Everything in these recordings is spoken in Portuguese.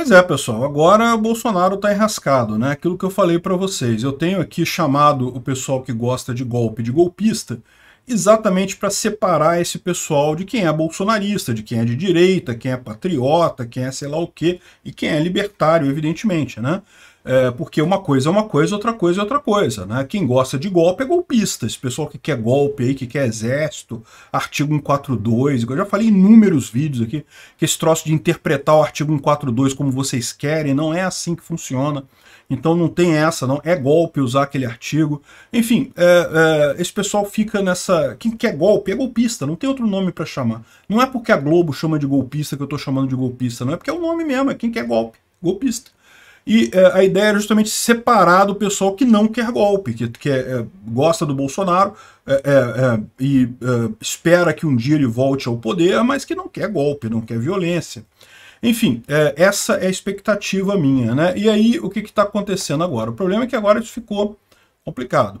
Pois é, pessoal, agora o Bolsonaro está enrascado, né? Aquilo que eu falei para vocês. Eu tenho aqui chamado o pessoal que gosta de golpe de golpista, exatamente para separar esse pessoal de quem é bolsonarista, de quem é de direita, quem é patriota, quem é sei lá o quê, e quem é libertário, evidentemente, né? É, porque uma coisa é uma coisa, outra coisa é outra coisa. Né? Quem gosta de golpe é golpista. Esse pessoal que quer golpe aí, que quer exército, artigo 142. Eu já falei em inúmeros vídeos aqui que esse troço de interpretar o artigo 142 como vocês querem, não é assim que funciona. Então não tem essa, não. É golpe usar aquele artigo. Enfim, é, é, esse pessoal fica nessa. Quem quer golpe é golpista, não tem outro nome para chamar. Não é porque a Globo chama de golpista que eu tô chamando de golpista, não. É porque é o nome mesmo, é quem quer golpe, golpista. E é, a ideia é justamente separar do pessoal que não quer golpe, que, que é, é gosta do Bolsonaro é, é, e espera que um dia ele volte ao poder, mas que não quer golpe, não quer violência. Enfim, essa é a expectativa minha. Né? E aí, o que está acontecendo agora? O problema é que agora isso ficou complicado.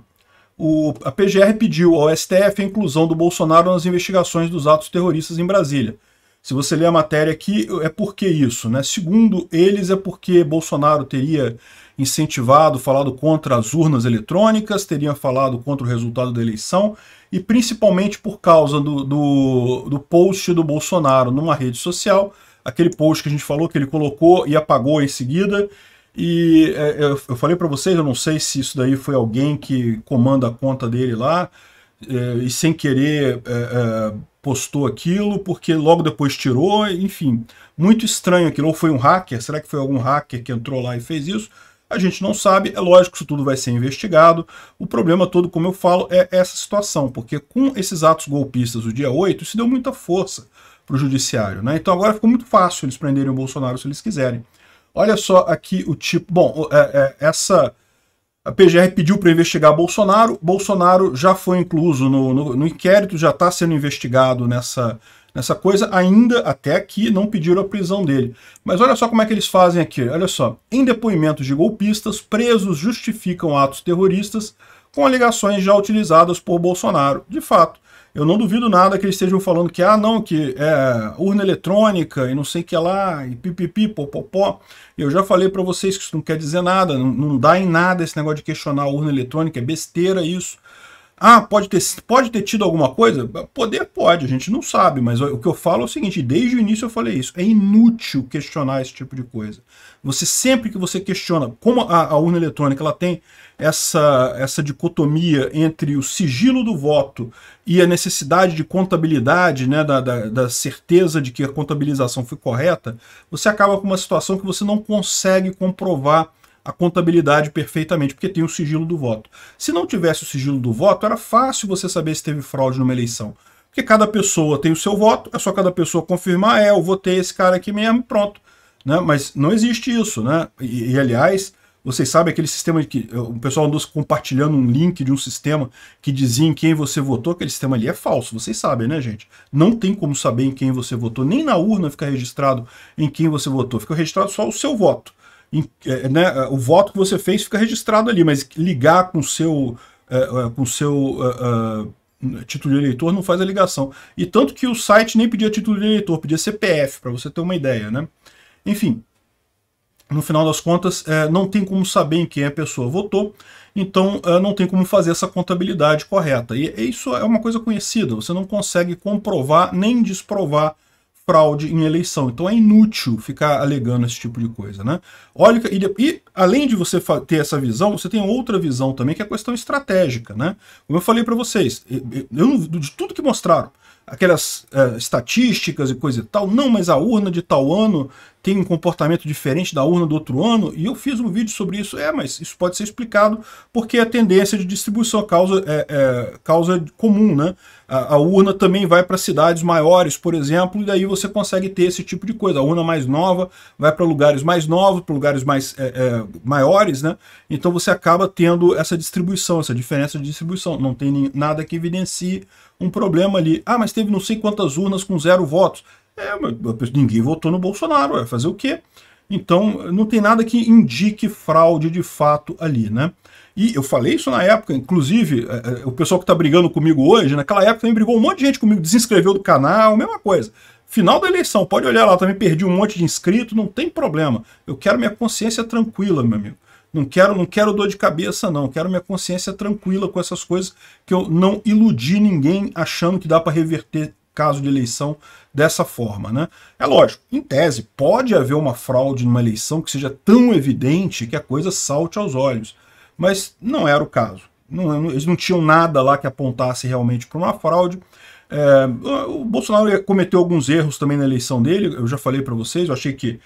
O, a PGR pediu ao STF a inclusão do Bolsonaro nas investigações dos atos terroristas em Brasília. Se você ler a matéria aqui, é porque isso, né? Segundo eles, é porque Bolsonaro teria incentivado, falado contra as urnas eletrônicas, teria falado contra o resultado da eleição, e principalmente por causa do, do, do post do Bolsonaro numa rede social, aquele post que a gente falou que ele colocou e apagou em seguida, e é, é, eu, falei para vocês, eu não sei se isso daí foi alguém que comanda a conta dele lá, é, e sem querer postou aquilo, porque logo depois tirou, enfim, muito estranho aquilo. Ou foi um hacker? Será que foi algum hacker que entrou lá e fez isso? A gente não sabe, é lógico, isso tudo vai ser investigado. O problema todo, como eu falo, é essa situação, porque com esses atos golpistas do dia 8, isso deu muita força para o judiciário. Né? Então agora ficou muito fácil eles prenderem o Bolsonaro se eles quiserem. Olha só aqui o tipo... Bom, é, é, essa a PGR pediu para investigar Bolsonaro. Bolsonaro já foi incluso no, no, no inquérito, já está sendo investigado nessa, nessa coisa. Ainda até aqui não pediram a prisão dele. Mas olha só como é que eles fazem aqui. Olha só. Em depoimentos de golpistas, presos justificam atos terroristas com alegações já utilizadas por Bolsonaro. De fato, eu não duvido nada que eles estejam falando que, ah, não, que é urna eletrônica e não sei o que lá, e pipipi, popopó. Eu já falei para vocês que isso não quer dizer nada, não, não, dá em nada esse negócio de questionar a urna eletrônica, é besteira isso. Ah, pode ter, pode ter tido alguma coisa? Poder pode, a gente não sabe, mas o que eu falo é o seguinte, desde o início eu falei isso, é inútil questionar esse tipo de coisa. Você sempre que você questiona, como a, a urna eletrônica ela tem essa, essa dicotomia entre o sigilo do voto e a necessidade de contabilidade, né, da, da, da certeza de que a contabilização foi correta, você acaba com uma situação que você não consegue comprovar a contabilidade perfeitamente, porque tem o sigilo do voto. Se não tivesse o sigilo do voto, era fácil você saber se teve fraude numa eleição. Porque cada pessoa tem o seu voto, é só cada pessoa confirmar, é, eu votei esse cara aqui mesmo, pronto. Né? Mas não existe isso, né? E, e aliás, vocês sabem aquele sistema que o pessoal andou compartilhando um link de um sistema que dizia em quem você votou, aquele sistema ali é falso, vocês sabem, né, gente? Não tem como saber em quem você votou, nem na urna fica registrado em quem você votou, fica registrado só o seu voto. É, né, é, o voto que você fez fica registrado ali, mas ligar com o seu, é, com seu título de eleitor não faz a ligação. E tanto que o site nem pedia título de eleitor, pedia CPF, para você ter uma ideia. Né? Enfim, no final das contas, não tem como saber em quem a pessoa votou, então não tem como fazer essa contabilidade correta. E isso é uma coisa conhecida, você não consegue comprovar nem desprovar fraude em eleição. Então é inútil ficar alegando esse tipo de coisa, né? Olha, e, e além de você ter essa visão, você tem outra visão também, que é a questão estratégica, né? Como eu falei para vocês, eu, eu, de tudo que mostraram, aquelas uh, estatísticas e coisa e tal. Não, mas a urna de tal ano tem um comportamento diferente da urna do outro ano. E eu fiz um vídeo sobre isso. É, mas isso pode ser explicado porque a é tendência de distribuição causa, é, é causa comum, né? A, a urna também vai para cidades maiores, por exemplo, e daí você consegue ter esse tipo de coisa. A urna mais nova vai para lugares mais novos, para lugares mais é, é, maiores, né? Então você acaba tendo essa distribuição, essa diferença de distribuição. Não tem nem, nada que evidencie um problema ali. Ah, mas tem teve não sei quantas urnas com zero votos. É, ninguém votou no Bolsonaro, vai fazer o quê? Então, não tem nada que indique fraude de fato ali, né? E eu falei isso na época, inclusive, é, é, o pessoal que está brigando comigo hoje, naquela época também brigou um monte de gente comigo, desinscreveu do canal, mesma coisa. Final da eleição, pode olhar lá, também perdi um monte de inscrito, não tem problema. Eu quero minha consciência tranquila, meu amigo. Não quero, não quero dor de cabeça, não. Quero minha consciência tranquila com essas coisas, que eu não iludi ninguém achando que dá para reverter caso de eleição dessa forma. Né? É lógico, em tese, pode haver uma fraude numa eleição que seja tão evidente que a coisa salte aos olhos. Mas não era o caso. Não, eles não tinham nada lá que apontasse realmente para uma fraude. É, o Bolsonaro cometeu alguns erros também na eleição dele, eu já falei para vocês, eu achei que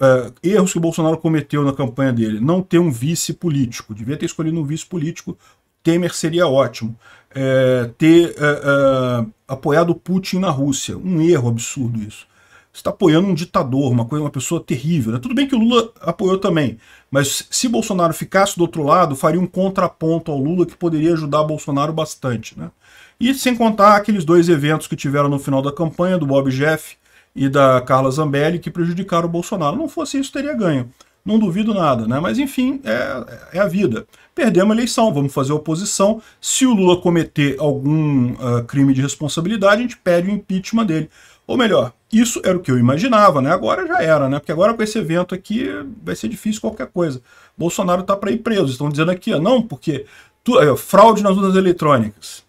uh, erros que o Bolsonaro cometeu na campanha dele. Não ter um vice político. Devia ter escolhido um vice político. Temer seria ótimo. É, ter uh, uh, apoiado Putin na Rússia. Um erro absurdo isso. Você está apoiando um ditador, uma, coisa, uma pessoa terrível. Né? Tudo bem que o Lula apoiou também, mas se Bolsonaro ficasse do outro lado, faria um contraponto ao Lula que poderia ajudar Bolsonaro bastante. Né? E sem contar aqueles dois eventos que tiveram no final da campanha, do Bob Jeff e da Carla Zambelli que prejudicaram o Bolsonaro. Não fosse isso, teria ganho. Não duvido nada, né? Mas enfim, é, é a vida. Perdemos a eleição, vamos fazer oposição. Se o Lula cometer algum uh, crime de responsabilidade, a gente pede o impeachment dele. Ou melhor, isso era o que eu imaginava, né? Agora já era, né? Porque agora com esse evento aqui vai ser difícil qualquer coisa. Bolsonaro tá para ir preso. Estão dizendo aqui, ó, não, porque tu, eh, fraude nas urnas eletrônicas,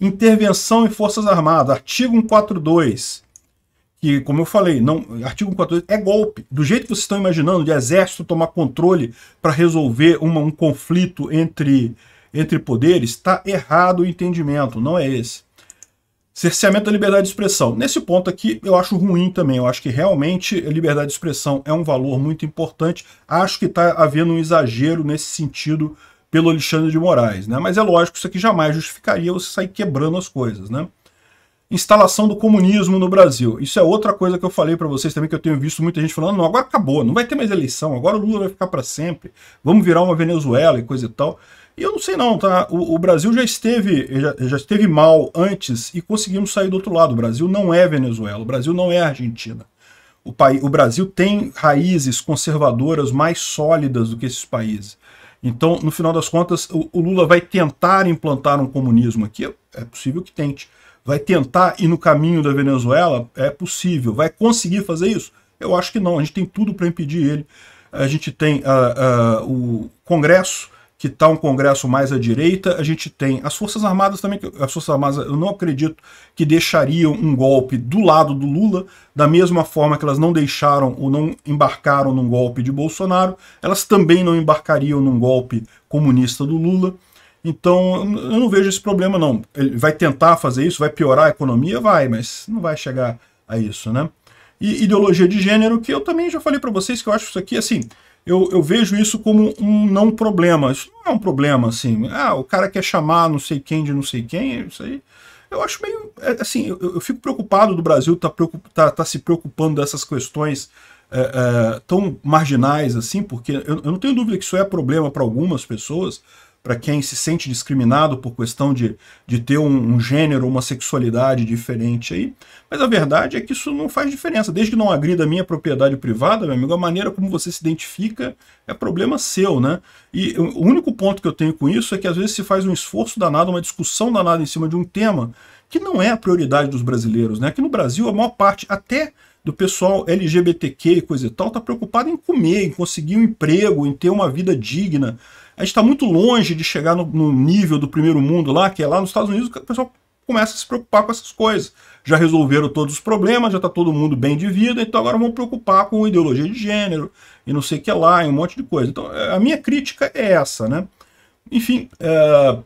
intervenção em Forças Armadas, artigo 142, que, como eu falei, não, artigo 14 é golpe. Do jeito que vocês estão imaginando, de exército tomar controle para resolver uma, um conflito entre, entre poderes, está errado o entendimento, não é esse. Cerceamento da liberdade de expressão. Nesse ponto aqui, eu acho ruim também. Eu acho que realmente a liberdade de expressão é um valor muito importante. Acho que está havendo um exagero nesse sentido pelo Alexandre de Moraes, né? Mas é lógico, isso aqui jamais justificaria você sair quebrando as coisas, né? instalação do comunismo no Brasil. Isso é outra coisa que eu falei para vocês também, que eu tenho visto muita gente falando, não, agora acabou, não vai ter mais eleição, agora o Lula vai ficar para sempre, vamos virar uma Venezuela e coisa e tal. E eu não sei não, tá? O, o Brasil já esteve, já, já, esteve mal antes e conseguimos sair do outro lado. O Brasil não é Venezuela, o Brasil não é Argentina. O, país, o Brasil tem raízes conservadoras mais sólidas do que esses países. Então, no final das contas, o, o Lula vai tentar implantar um comunismo aqui, é possível que tente vai tentar ir no caminho da Venezuela? É possível. Vai conseguir fazer isso? Eu acho que não. A gente tem tudo para impedir ele. A gente tem uh, uh, o Congresso, que está um Congresso mais à direita, a gente tem as Forças Armadas também, as Forças Armadas eu não acredito que deixariam um golpe do lado do Lula, da mesma forma que elas não deixaram ou não embarcaram num golpe de Bolsonaro, elas também não embarcariam num golpe comunista do Lula. Então, eu não vejo esse problema, não. Ele vai tentar fazer isso, vai piorar a economia? Vai, mas não vai chegar a isso, né? E ideologia de gênero, que eu também já falei para vocês que eu acho isso aqui, assim, eu, eu vejo isso como um não problema. Isso não é um problema, assim. Ah, o cara quer chamar não sei quem de não sei quem, isso aí. Eu acho meio. É, assim, eu, eu fico preocupado do Brasil estar tá, preocup, tá, tá se preocupando dessas questões é, é, tão marginais, assim, porque eu, eu não tenho dúvida que isso é problema para algumas pessoas, para quem se sente discriminado por questão de, de ter um, um gênero, uma sexualidade diferente aí. Mas a verdade é que isso não faz diferença. Desde que não agrida a minha propriedade privada, meu amigo, a maneira como você se identifica é problema seu, né? E o único ponto que eu tenho com isso é que às vezes se faz um esforço danado, uma discussão danada em cima de um tema que não é a prioridade dos brasileiros, né? Aqui no Brasil, a maior parte, até do pessoal LGBTQ e coisa e tal, tá preocupado em comer, em conseguir um emprego, em ter uma vida digna. A gente está muito longe de chegar no, no, nível do primeiro mundo lá, que é lá nos Estados Unidos, que o pessoal começa a se preocupar com essas coisas. Já resolveram todos os problemas, já está todo mundo bem de vida, então agora vão preocupar com ideologia de gênero e não sei o que lá, e um monte de coisa. Então é, a minha crítica é essa, né? Enfim, é,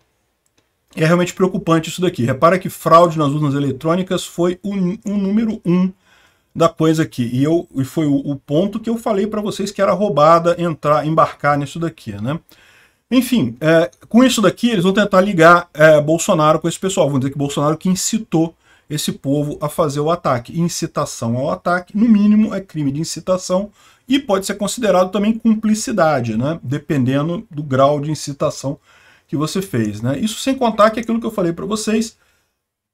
é realmente preocupante isso daqui. Repara que fraude nas urnas eletrônicas foi o, o número um da coisa aqui. E, eu, e foi o, o ponto que eu falei para vocês que era roubada entrar, embarcar nisso daqui, né? Enfim, é, com isso daqui, eles vão tentar ligar é, Bolsonaro com esse pessoal. Vão dizer que Bolsonaro que incitou esse povo a fazer o ataque. Incitação ao ataque, no mínimo, é crime de incitação e pode ser considerado também cumplicidade, né? dependendo do grau de incitação que você fez. Né? Isso sem contar que aquilo que eu falei para vocês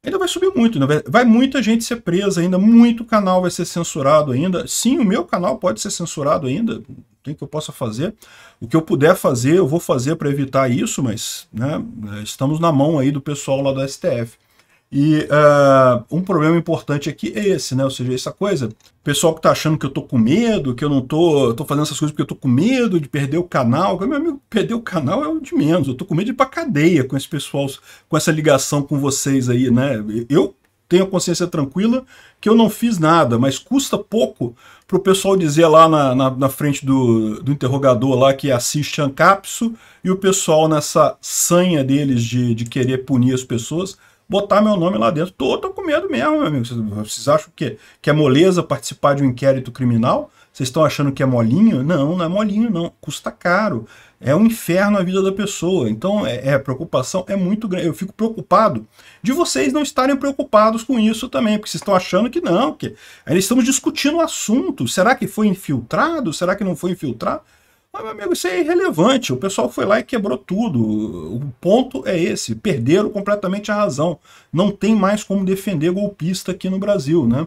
ainda vai subir muito, né? vai muita gente ser presa ainda, muito canal vai ser censurado ainda. Sim, o meu canal pode ser censurado ainda, tem que eu possa fazer. O que eu puder fazer, eu vou fazer para evitar isso, mas né, é, estamos na mão aí do pessoal lá do STF. E uh, um problema importante aqui é esse, né? Ou seja, essa coisa, o pessoal que tá achando que eu tô com medo, que eu não tô, eu tô fazendo essas coisas porque eu tô com medo de perder o canal. Meu amigo, perder o canal é o de menos. Eu tô com medo de ir pra cadeia com esse pessoal, com essa ligação com vocês aí, né? Eu tenho a consciência tranquila que eu não fiz nada, mas custa pouco para o pessoal dizer lá na, na, na frente do, do, interrogador lá que assiste Ancapso e o pessoal nessa sanha deles de, de querer punir as pessoas botar meu nome lá dentro. Tô, tô com medo mesmo, meu amigo. Vocês acham que, que é moleza participar de um inquérito criminal? Vocês estão achando que é molinho? Não, não é molinho, não. Custa caro. É um inferno a vida da pessoa. Então, é, é preocupação é muito grande. Eu fico preocupado de vocês não estarem preocupados com isso também, porque vocês estão achando que não, que ainda estamos discutindo o assunto. Será que foi infiltrado? Será que não foi infiltrado? Mas, meu amigo, isso é irrelevante. O pessoal foi lá e quebrou tudo. O ponto é esse. Perderam completamente a razão. Não tem mais como defender golpista aqui no Brasil, né?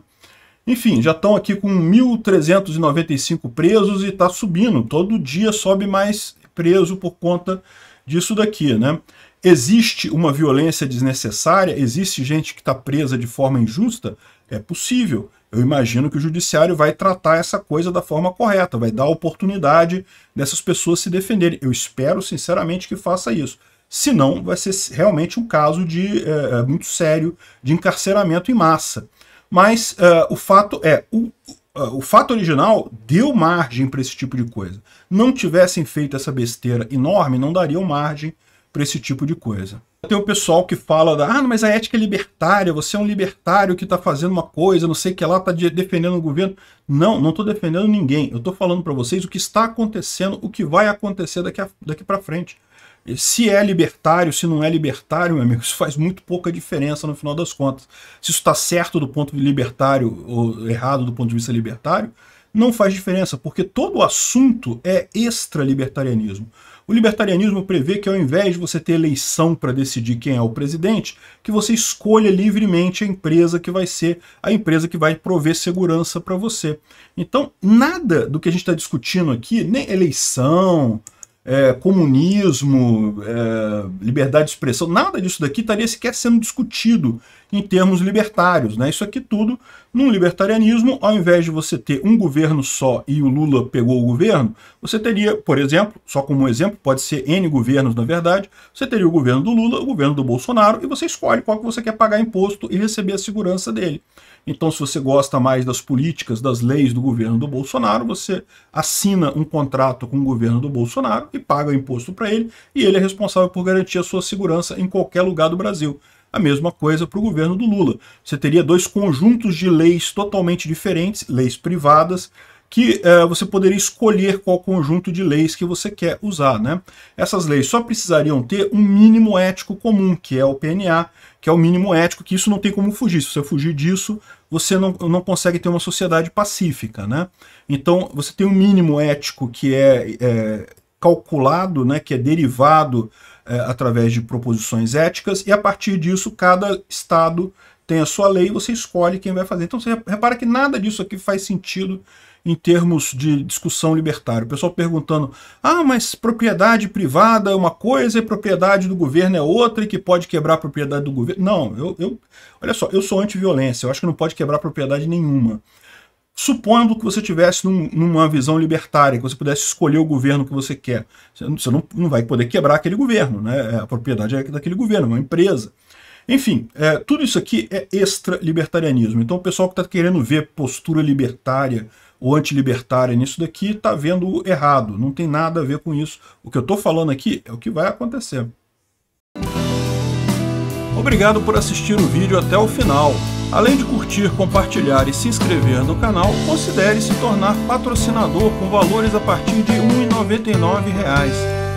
Enfim, já estão aqui com 1.395 presos e está subindo. Todo dia sobe mais preso por conta disso daqui, né? Existe uma violência desnecessária? Existe gente que está presa de forma injusta? É possível eu imagino que o judiciário vai tratar essa coisa da forma correta, vai dar oportunidade dessas pessoas se defenderem. Eu espero, sinceramente, que faça isso. Senão, vai ser realmente um caso de é, muito sério de encarceramento em massa. Mas é, o fato é, o, o fato original deu margem para esse tipo de coisa. Não tivessem feito essa besteira enorme, não dariam margem para esse tipo de coisa. Tem o pessoal que fala, da, ah, mas a ética é libertária, você é um libertário que está fazendo uma coisa, não sei o que lá, está defendendo o governo. Não, não estou defendendo ninguém. Eu estou falando para vocês o que está acontecendo, o que vai acontecer daqui, daqui para frente. E se é libertário, se não é libertário, meu amigo, isso faz muito pouca diferença no final das contas. Se isso está certo do ponto de libertário ou errado do ponto de vista libertário, não faz diferença, porque todo o assunto é extra-libertarianismo. O libertarianismo prevê que ao invés de você ter eleição para decidir quem é o presidente, que você escolha livremente a empresa que vai ser a empresa que vai prover segurança para você. Então, nada do que a gente está discutindo aqui, nem eleição, é, comunismo, é, liberdade de expressão, nada disso daqui estaria sequer sendo discutido em termos libertários. Né? Isso aqui tudo, num libertarianismo, ao invés de você ter um governo só e o Lula pegou o governo, você teria, por exemplo, só como um exemplo, pode ser N governos na verdade, você teria o governo do Lula, o governo do Bolsonaro, e você escolhe qual que você quer pagar imposto e receber a segurança dele. Então, se você gosta mais das políticas, das leis do governo do Bolsonaro, você assina um contrato com o governo do Bolsonaro e paga imposto para ele, e ele é responsável por garantir a sua segurança em qualquer lugar do Brasil. A mesma coisa para o governo do Lula. Você teria dois conjuntos de leis totalmente diferentes, leis privadas, que uh, você poderia escolher qual conjunto de leis que você quer usar. Né? Essas leis só precisariam ter um mínimo ético comum, que é o PNA, que é o mínimo ético, que isso não tem como fugir. Se você fugir disso, você não, não consegue ter uma sociedade pacífica. Né? Então, você tem um mínimo ético que é, é calculado, né, que é derivado é, através de proposições éticas, e a partir disso, cada Estado tem a sua lei, você escolhe quem vai fazer. Então, você repara que nada disso aqui faz sentido em termos de discussão libertária. O pessoal perguntando: ah, mas propriedade privada é uma coisa e propriedade do governo é outra e que pode quebrar a propriedade do governo. Não, eu, eu olha só, eu sou anti-violência, eu acho que não pode quebrar propriedade nenhuma. Supondo que você tivesse num, numa visão libertária, que você pudesse escolher o governo que você quer, você não, você não, não vai poder quebrar aquele governo, né? É, a propriedade é daquele governo, é uma empresa. Enfim, é, tudo isso aqui é extra-libertarianismo. Então o pessoal que está querendo ver postura libertária o antilibertário nisso daqui está vendo errado. Não tem nada a ver com isso. O que eu estou falando aqui é o que vai acontecer. Obrigado por assistir o vídeo até o final. Além de curtir, compartilhar e se inscrever no canal, considere se tornar patrocinador com valores a partir de R$ 1,99